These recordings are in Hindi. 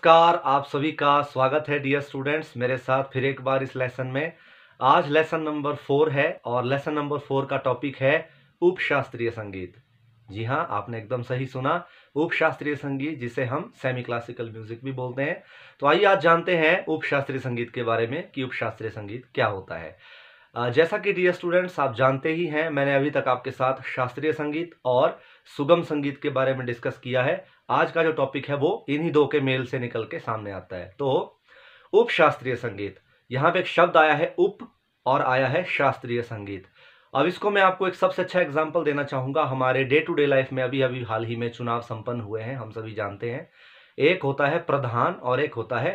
नमस्कार आप सभी का स्वागत है डियर स्टूडेंट्स मेरे साथ फिर एक बार इस लेसन में आज लेसन नंबर फोर है और लेसन नंबर फोर का टॉपिक है उपशास्त्रीय संगीत जी हाँ आपने एकदम सही सुना उपशास्त्रीय संगीत जिसे हम सेमी क्लासिकल म्यूजिक भी बोलते हैं तो आइए आज जानते हैं उपशास्त्रीय संगीत के बारे में कि उपशास्त्रीय संगीत क्या होता है जैसा कि डियर स्टूडेंट्स आप जानते ही हैं मैंने अभी तक आपके साथ शास्त्रीय संगीत और सुगम संगीत के बारे में डिस्कस किया है आज का जो टॉपिक है वो इन्हीं दो के मेल से निकल के सामने आता है तो उप शास्त्रीय संगीत यहाँ पे एक शब्द आया है उप और आया है शास्त्रीय संगीत अब इसको मैं आपको एक सबसे अच्छा एग्जाम्पल देना चाहूंगा हमारे डे टू डे लाइफ में अभी अभी हाल ही में चुनाव संपन्न हुए हैं हम सभी जानते हैं एक होता है प्रधान और एक होता है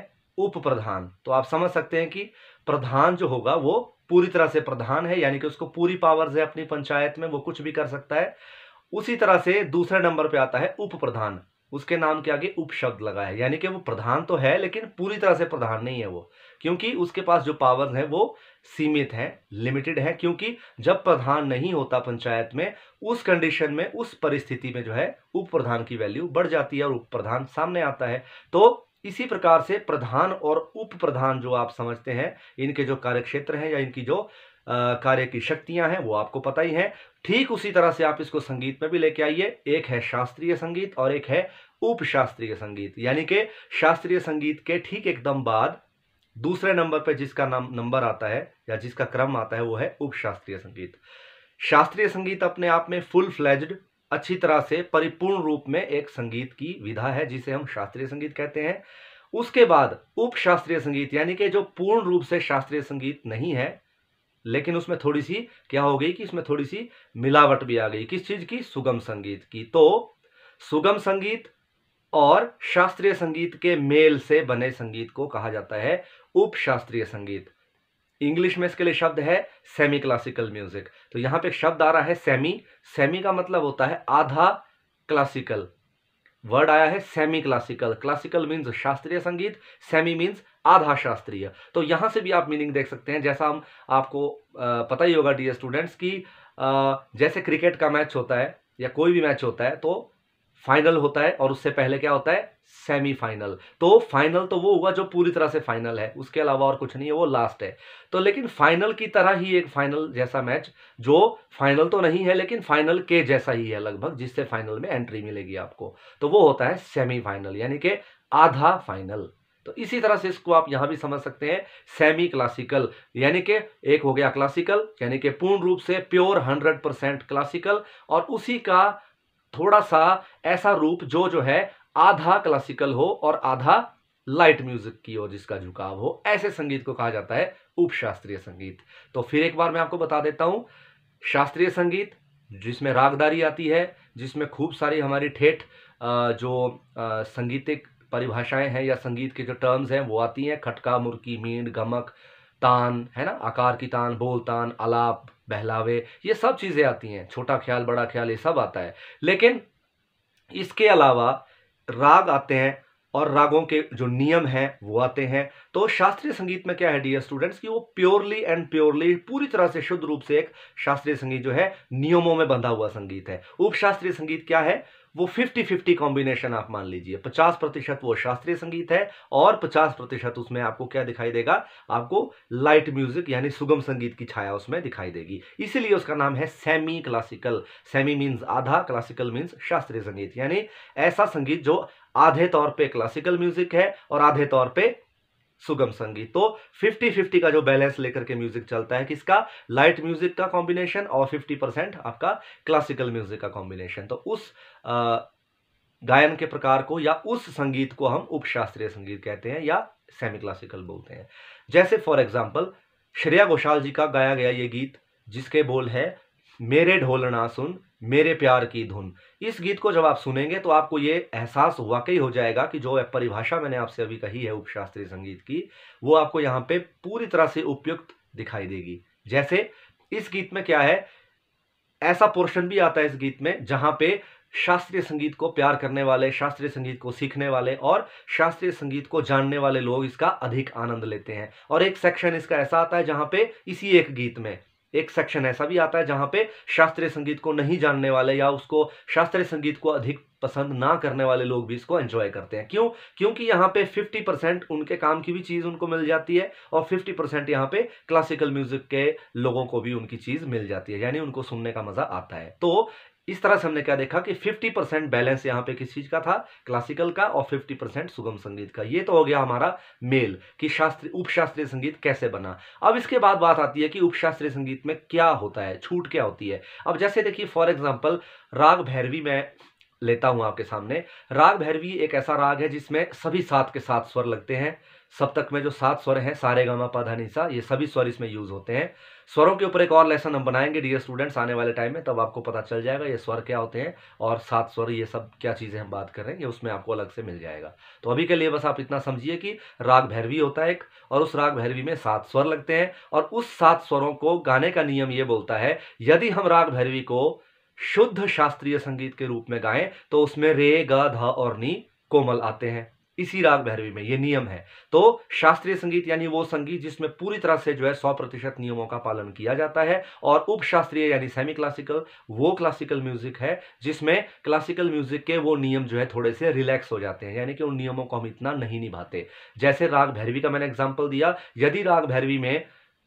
उप प्रधान तो आप समझ सकते हैं कि प्रधान जो होगा वो पूरी तरह से प्रधान है यानी कि उसको पूरी पावर्स है अपनी पंचायत में वो कुछ भी कर सकता है उसी तरह से दूसरे नंबर पे आता है उप प्रधान उसके नाम के आगे उपशब्द लगा है यानी कि वो प्रधान तो है लेकिन पूरी तरह से प्रधान नहीं है वो क्योंकि उसके पास जो पावर्स हैं वो सीमित हैं लिमिटेड है क्योंकि जब प्रधान नहीं होता पंचायत में उस कंडीशन में उस परिस्थिति में जो है उप प्रधान की वैल्यू बढ़ जाती है और उप प्रधान सामने आता है तो इसी प्रकार से प्रधान और उप प्रधान जो आप समझते हैं इनके जो कार्यक्षेत्र हैं या इनकी जो कार्य की शक्तियां हैं वो आपको पता ही हैं ठीक उसी तरह से आप इसको संगीत में भी लेके आइए एक है शास्त्रीय संगीत और एक है उप शास्त्रीय संगीत यानी कि शास्त्रीय संगीत के ठीक एकदम बाद दूसरे नंबर पर जिसका नाम नंबर आता है या जिसका क्रम आता है वो है उप शास्त्रीय संगीत शास्त्रीय संगीत अपने आप में फुल फ्लैज्ड अच्छी तरह से परिपूर्ण रूप में एक संगीत की विधा है जिसे हम शास्त्रीय संगीत कहते हैं उसके बाद उप शास्त्रीय संगीत यानी कि जो पूर्ण रूप से शास्त्रीय संगीत नहीं है लेकिन उसमें थोड़ी सी क्या हो गई कि इसमें थोड़ी सी मिलावट भी आ गई किस चीज़ की सुगम संगीत की तो सुगम संगीत और शास्त्रीय संगीत के मेल से बने संगीत को कहा जाता है उप शास्त्रीय संगीत इंग्लिश में इसके लिए शब्द है सेमी क्लासिकल म्यूजिक तो यहाँ पे शब्द आ रहा है सेमी सेमी का मतलब होता है आधा क्लासिकल वर्ड आया है सेमी क्लासिकल क्लासिकल मीन्स शास्त्रीय संगीत सेमी मीन्स आधा शास्त्रीय तो यहाँ से भी आप मीनिंग देख सकते हैं जैसा हम आपको पता ही होगा डी स्टूडेंट्स की जैसे क्रिकेट का मैच होता है या कोई भी मैच होता है तो फाइनल होता है और उससे पहले क्या होता है सेमीफाइनल तो फाइनल तो वो हुआ जो पूरी तरह से फाइनल है उसके अलावा और कुछ नहीं है वो लास्ट है तो लेकिन फाइनल की तरह ही एक फाइनल जैसा मैच जो फाइनल तो नहीं है लेकिन फाइनल के जैसा ही है लगभग जिससे फाइनल में एंट्री मिलेगी आपको तो वो होता है सेमीफाइनल यानी कि आधा फाइनल तो इसी तरह से इसको आप यहां भी समझ सकते हैं सेमी क्लासिकल यानी कि एक हो गया क्लासिकल यानी कि पूर्ण रूप से प्योर हंड्रेड परसेंट क्लासिकल और उसी का थोड़ा सा ऐसा रूप जो जो है आधा क्लासिकल हो और आधा लाइट म्यूजिक की ओर जिसका झुकाव हो ऐसे संगीत को कहा जाता है उपशास्त्रीय संगीत तो फिर एक बार मैं आपको बता देता हूँ शास्त्रीय संगीत जिसमें रागदारी आती है जिसमें खूब सारी हमारी ठेठ जो संगीतिक परिभाषाएं हैं या संगीत के जो टर्म्स हैं वो आती हैं खटका मुर्की मीन गमक तान है ना आकार की तान बोल तान अलाप बहलावे ये सब चीज़ें आती हैं छोटा ख्याल बड़ा ख्याल ये सब आता है लेकिन इसके अलावा राग आते हैं और रागों के जो नियम हैं वो आते हैं तो शास्त्रीय संगीत में क्या है डियर स्टूडेंट्स कि वो प्योरली एंड प्योरली पूरी तरह से शुद्ध रूप से एक शास्त्रीय संगीत जो है नियमों में बंधा हुआ संगीत है उपशास्त्रीय संगीत क्या है वो फिफ्टी फिफ्टी कॉम्बिनेशन आप मान लीजिए पचास प्रतिशत वो शास्त्रीय संगीत है और पचास प्रतिशत उसमें आपको क्या दिखाई देगा आपको लाइट म्यूजिक यानी सुगम संगीत की छाया उसमें दिखाई देगी इसीलिए उसका नाम है सेमी क्लासिकल सेमी मीन्स आधा क्लासिकल मीन्स शास्त्रीय संगीत यानी ऐसा संगीत जो आधे तौर पे क्लासिकल म्यूजिक है और आधे तौर पे सुगम संगीत तो 50 50 का जो बैलेंस लेकर के म्यूजिक चलता है किसका लाइट म्यूजिक का कॉम्बिनेशन और 50 परसेंट आपका क्लासिकल म्यूजिक का कॉम्बिनेशन तो उस गायन के प्रकार को या उस संगीत को हम उपशास्त्रीय संगीत कहते हैं या सेमी क्लासिकल बोलते हैं जैसे फॉर एग्जाम्पल श्रेया घोषाल जी का गाया गया ये गीत जिसके बोल है मेरे ढोलना सुन मेरे प्यार की धुन इस गीत को जब आप सुनेंगे तो आपको ये एहसास वाकई हो जाएगा कि जो परिभाषा मैंने आपसे अभी कही है उपशास्त्रीय संगीत की वो आपको यहाँ पे पूरी तरह से उपयुक्त दिखाई देगी जैसे इस गीत में क्या है ऐसा पोर्शन भी आता है इस गीत में जहाँ पे शास्त्रीय संगीत को प्यार करने वाले शास्त्रीय संगीत को सीखने वाले और शास्त्रीय संगीत को जानने वाले लोग इसका अधिक आनंद लेते हैं और एक सेक्शन इसका ऐसा आता है जहाँ पे इसी एक गीत में एक सेक्शन ऐसा भी आता है जहां पे शास्त्रीय संगीत को नहीं जानने वाले या उसको शास्त्रीय संगीत को अधिक पसंद ना करने वाले लोग भी इसको एंजॉय करते हैं क्यों क्योंकि यहाँ पे 50 परसेंट उनके काम की भी चीज़ उनको मिल जाती है और 50 परसेंट यहाँ पे क्लासिकल म्यूजिक के लोगों को भी उनकी चीज़ मिल जाती है यानी उनको सुनने का मज़ा आता है तो इस तरह से हमने क्या देखा कि 50 परसेंट बैलेंस यहाँ पे किस चीज़ का था क्लासिकल का और 50 परसेंट सुगम संगीत का ये तो हो गया हमारा मेल कि शास्त्रीय उपशास्त्रीय संगीत कैसे बना अब इसके बाद बात आती है कि उपशास्त्रीय संगीत में क्या होता है छूट क्या होती है अब जैसे देखिए फॉर एग्जाम्पल राग भैरवी में लेता हूँ आपके सामने राग भैरवी एक ऐसा राग है जिसमें सभी सात के साथ स्वर लगते हैं सप्तक में जो सात स्वर हैं सारे गमा पाधा निशा ये सभी स्वर इसमें यूज होते हैं स्वरों के ऊपर एक और लेसन हम बनाएंगे डियर स्टूडेंट्स आने वाले टाइम में तब आपको पता चल जाएगा ये स्वर क्या होते हैं और सात स्वर ये सब क्या चीज़ें हम बात कर रहे हैं ये उसमें आपको अलग से मिल जाएगा तो अभी के लिए बस आप इतना समझिए कि राग भैरवी होता है एक और उस राग भैरवी में सात स्वर लगते हैं और उस सात स्वरों को गाने का नियम ये बोलता है यदि हम राग भैरवी को शुद्ध शास्त्रीय संगीत के रूप में गाएं तो उसमें रे ग ध और नी कोमल आते हैं इसी राग भैरवी में ये नियम है तो शास्त्रीय संगीत यानी वो संगीत जिसमें पूरी तरह से जो है सौ प्रतिशत नियमों का पालन किया जाता है और उप शास्त्रीय यानी सेमी क्लासिकल वो क्लासिकल म्यूजिक है जिसमें क्लासिकल म्यूजिक के वो नियम जो है थोड़े से रिलैक्स हो जाते हैं यानी कि उन नियमों को हम इतना नहीं निभाते जैसे राग भैरवी का मैंने एग्जाम्पल दिया यदि राग भैरवी में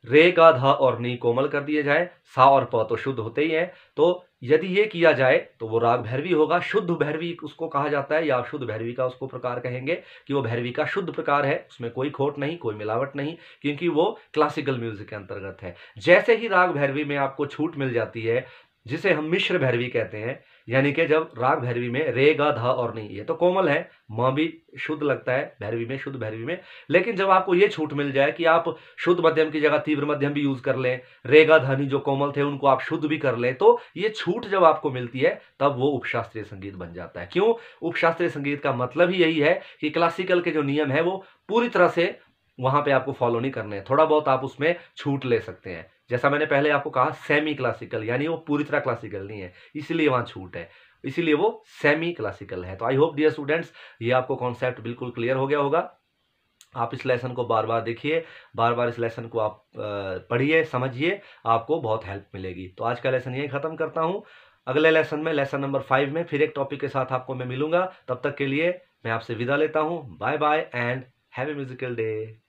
रे का धा और नी कोमल कर दिए जाए सा और प तो शुद्ध होते ही है तो यदि ये किया जाए तो वो राग भैरवी होगा शुद्ध भैरवी उसको कहा जाता है या शुद्ध भैरवी का उसको प्रकार कहेंगे कि वो भैरवी का शुद्ध प्रकार है उसमें कोई खोट नहीं कोई मिलावट नहीं क्योंकि वो क्लासिकल म्यूजिक के अंतर्गत है जैसे ही राग भैरवी में आपको छूट मिल जाती है जिसे हम मिश्र भैरवी कहते हैं यानी कि जब राग भैरवी में रे ग ध और नहीं ये तो कोमल है माँ भी शुद्ध लगता है भैरवी में शुद्ध भैरवी में लेकिन जब आपको ये छूट मिल जाए कि आप शुद्ध मध्यम की जगह तीव्र मध्यम भी यूज कर लें रेगा धनी जो कोमल थे उनको आप शुद्ध भी कर लें तो ये छूट जब आपको मिलती है तब वो उपशास्त्रीय संगीत बन जाता है क्यों उपशास्त्रीय संगीत का मतलब ही यही है कि क्लासिकल के जो नियम है वो पूरी तरह से वहाँ पे आपको फॉलो नहीं करने हैं थोड़ा बहुत आप उसमें छूट ले सकते हैं जैसा मैंने पहले आपको कहा सेमी क्लासिकल यानी वो पूरी तरह क्लासिकल नहीं है इसीलिए वहाँ छूट है इसीलिए वो सेमी क्लासिकल है तो आई होप डियर स्टूडेंट्स ये आपको कॉन्सेप्ट बिल्कुल क्लियर हो गया होगा आप इस लेसन को बार बार देखिए बार बार इस लेसन को आप पढ़िए समझिए आपको बहुत हेल्प मिलेगी तो आज का लेसन यही ख़त्म करता हूँ अगले लेसन में लेसन नंबर फाइव में फिर एक टॉपिक के साथ आपको मैं मिलूंगा तब तक के लिए मैं आपसे विदा लेता हूँ bye bye and have a musical day